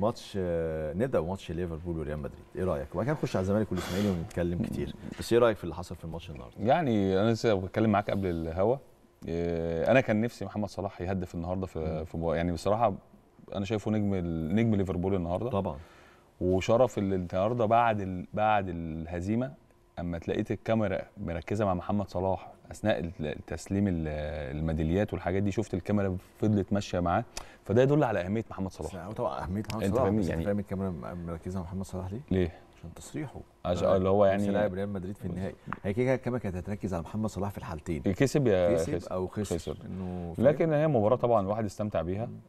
ماتش آه، نبدا بماتش ليفربول وريال مدريد ايه رايك وبعد كده نخش على الزمالك والاسماعيلي ونتكلم كتير بس ايه رايك في اللي حصل في الماتش النهارده يعني انا لسه بتكلم معاك قبل الهوا آه، انا كان نفسي محمد صلاح يهدف النهارده في, في يعني بصراحه انا شايفه نجم نجم ليفربول النهارده طبعا وشرف النهارده بعد بعد الهزيمه اما تلاقيت الكاميرا مركزه مع محمد صلاح اثناء تسليم الميداليات والحاجات دي شفت الكاميرا فضلت ماشيه معاه فده يدل على اهميه محمد صلاح طبعا اهميه محمد صلاح انت فاهم يعني فاهم الكاميرا مركزه مع محمد صلاح ليه؟ ليه؟ عشان تصريحه عشان آه، اللي هو يعني لاعب ريال مدريد في النهائي هي كده الكاميرا كانت هتركز على محمد صلاح في الحالتين كسب يا كسب, كسب او خسر, خسر. انه لكن هي مباراه طبعا الواحد استمتع بيها